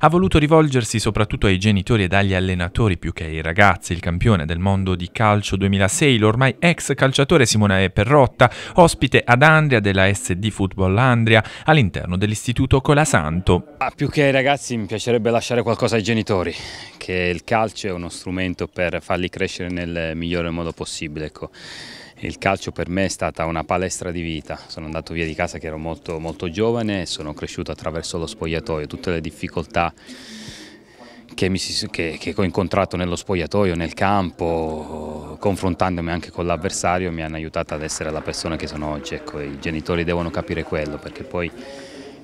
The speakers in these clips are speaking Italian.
ha voluto rivolgersi soprattutto ai genitori ed agli allenatori più che ai ragazzi. Il campione del mondo di calcio 2006, l'ormai ex calciatore Simone Perrotta, ospite ad Andria della SD Football Andria all'interno dell'istituto Colasanto. Ah, più che ai ragazzi mi piacerebbe lasciare qualcosa ai genitori, che il calcio è uno strumento per farli crescere nel migliore modo possibile. Ecco. Il calcio per me è stata una palestra di vita, sono andato via di casa che ero molto, molto giovane e sono cresciuto attraverso lo spogliatoio, tutte le difficoltà che, si, che, che ho incontrato nello spogliatoio, nel campo, confrontandomi anche con l'avversario mi hanno aiutato ad essere la persona che sono oggi, ecco, i genitori devono capire quello perché poi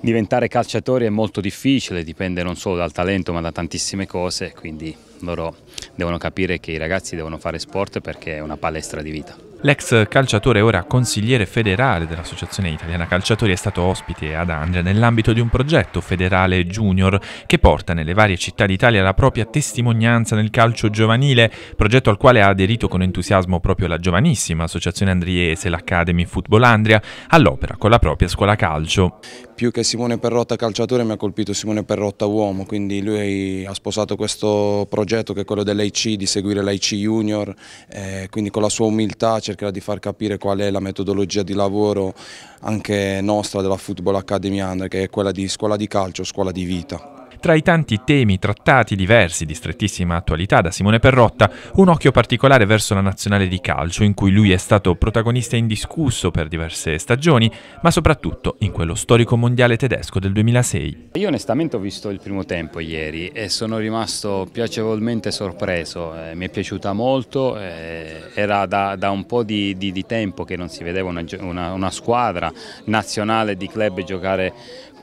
diventare calciatori è molto difficile, dipende non solo dal talento ma da tantissime cose, quindi loro devono capire che i ragazzi devono fare sport perché è una palestra di vita. L'ex calciatore, ora consigliere federale dell'Associazione Italiana Calciatori, è stato ospite ad Andria nell'ambito di un progetto federale junior che porta nelle varie città d'Italia la propria testimonianza nel calcio giovanile, progetto al quale ha aderito con entusiasmo proprio la giovanissima Associazione Andriese, l'Academy Football Andria, all'opera con la propria scuola calcio. Più che Simone Perrotta calciatore mi ha colpito Simone Perrotta uomo, quindi lui ha sposato questo progetto progetto che è quello dell'IC, di seguire l'IC Junior, eh, quindi con la sua umiltà cercherà di far capire qual è la metodologia di lavoro anche nostra della Football Academy Under, che è quella di scuola di calcio, scuola di vita. Tra i tanti temi trattati diversi di strettissima attualità da Simone Perrotta, un occhio particolare verso la nazionale di calcio, in cui lui è stato protagonista indiscusso per diverse stagioni, ma soprattutto in quello storico mondiale tedesco del 2006. Io onestamente ho visto il primo tempo ieri e sono rimasto piacevolmente sorpreso, eh, mi è piaciuta molto, eh, era da, da, un po' di, di, di, tempo che non si vedeva una, una, una squadra nazionale di club giocare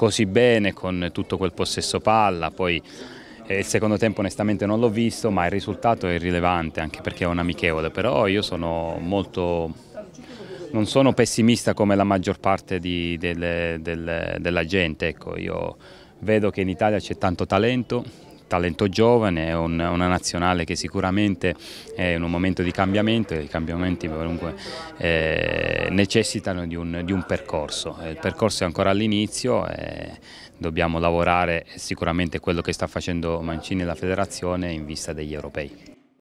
così bene con tutto quel possesso palla, poi eh, il secondo tempo onestamente non l'ho visto, ma il risultato è irrilevante anche perché è un amichevole, però io sono molto... non sono pessimista come la maggior parte di, delle, delle, della gente, ecco, io vedo che in Italia c'è tanto talento, talento giovane, un, una nazionale che sicuramente è in un momento di cambiamento e i cambiamenti comunque eh, necessitano di un, di un, percorso. Eh, il percorso è ancora all'inizio eh, dobbiamo lavorare sicuramente quello che sta facendo Mancini e la federazione in vista degli europei.